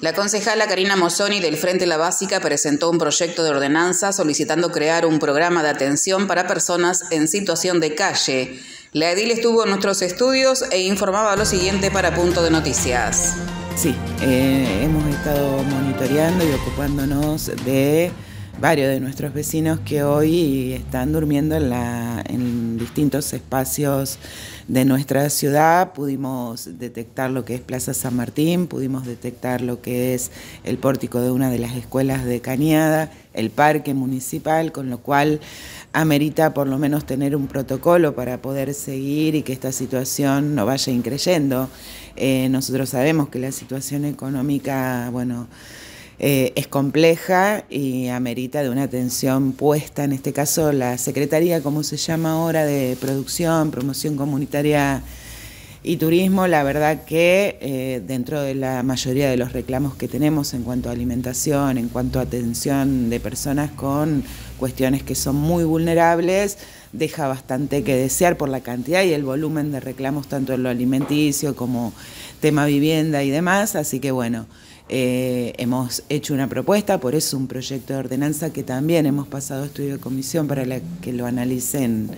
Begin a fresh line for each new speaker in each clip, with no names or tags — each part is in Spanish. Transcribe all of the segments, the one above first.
La concejala Karina Mozzoni del Frente La Básica presentó un proyecto de ordenanza solicitando crear un programa de atención para personas en situación de calle. La edil estuvo en nuestros estudios e informaba lo siguiente para Punto de Noticias. Sí, eh, hemos estado monitoreando y ocupándonos de varios de nuestros vecinos que hoy están durmiendo en, la, en distintos espacios de nuestra ciudad. Pudimos detectar lo que es Plaza San Martín, pudimos detectar lo que es el pórtico de una de las escuelas de Cañada, el parque municipal, con lo cual amerita por lo menos tener un protocolo para poder seguir y que esta situación no vaya increyendo. Eh, nosotros sabemos que la situación económica, bueno, eh, es compleja y amerita de una atención puesta, en este caso la Secretaría, como se llama ahora, de Producción, Promoción Comunitaria y Turismo, la verdad que eh, dentro de la mayoría de los reclamos que tenemos en cuanto a alimentación, en cuanto a atención de personas con cuestiones que son muy vulnerables, deja bastante que desear por la cantidad y el volumen de reclamos tanto en lo alimenticio como tema vivienda y demás, así que bueno. Eh, hemos hecho una propuesta, por eso un proyecto de ordenanza que también hemos pasado a estudio de comisión para que lo analicen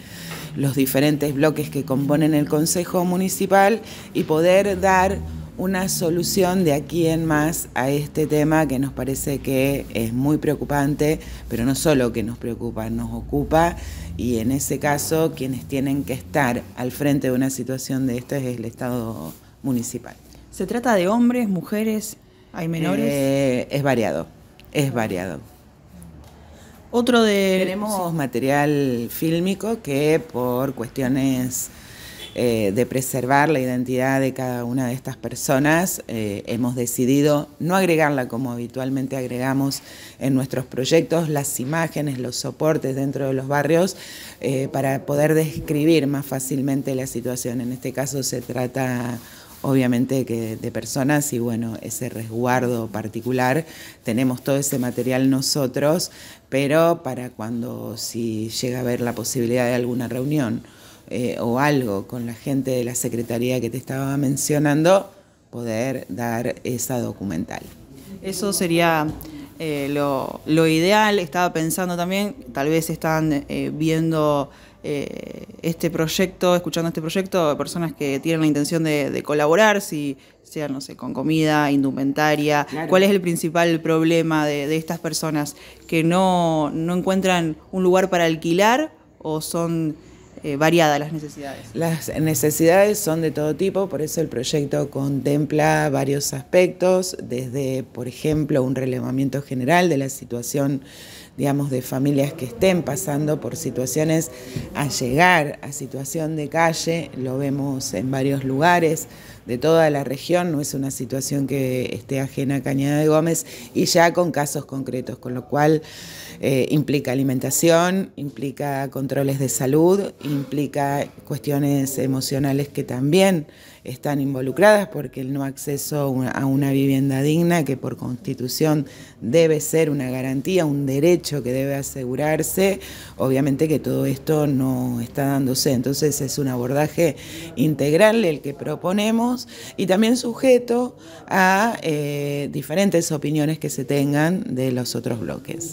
los diferentes bloques que componen el Consejo Municipal y poder dar una solución de aquí en más a este tema que nos parece que es muy preocupante, pero no solo que nos preocupa, nos ocupa y en ese caso quienes tienen que estar al frente de una situación de esto es el Estado municipal.
¿Se trata de hombres, mujeres, ¿Hay menores?
Eh, es variado, es variado. Otro de... Tenemos material fílmico que por cuestiones eh, de preservar la identidad de cada una de estas personas, eh, hemos decidido no agregarla como habitualmente agregamos en nuestros proyectos, las imágenes, los soportes dentro de los barrios, para poder describir más fácilmente la situación. En este caso se trata obviamente que de personas y bueno, ese resguardo particular, tenemos todo ese material nosotros, pero para cuando si llega a haber la posibilidad de alguna reunión eh, o algo con la gente de la Secretaría que te estaba mencionando, poder dar esa documental.
Eso sería eh, lo, ideal, estaba pensando también, tal vez están eh, viendo eh, este proyecto, escuchando este proyecto, personas que tienen la intención de, colaborar, si sea, no sé, con comida, indumentaria, cuál es el principal problema de, estas personas que no, encuentran un lugar para alquilar o son... Eh, variadas las necesidades. Las
necesidades son de todo tipo, por eso el proyecto contempla varios aspectos, desde, por ejemplo, un relevamiento general de la situación digamos, de familias que estén pasando por situaciones a llegar a situación de calle, lo vemos en varios lugares de toda la región, no es una situación que esté ajena a Cañada de Gómez y ya con casos concretos, con lo cual eh, implica alimentación, implica controles de salud, implica cuestiones emocionales que también están involucradas porque el no acceso a una vivienda digna, que por constitución debe ser una garantía, un derecho, que debe asegurarse, obviamente que todo esto no está dándose. Entonces es un abordaje integral el que proponemos y también sujeto a eh, diferentes opiniones que se tengan de los otros bloques.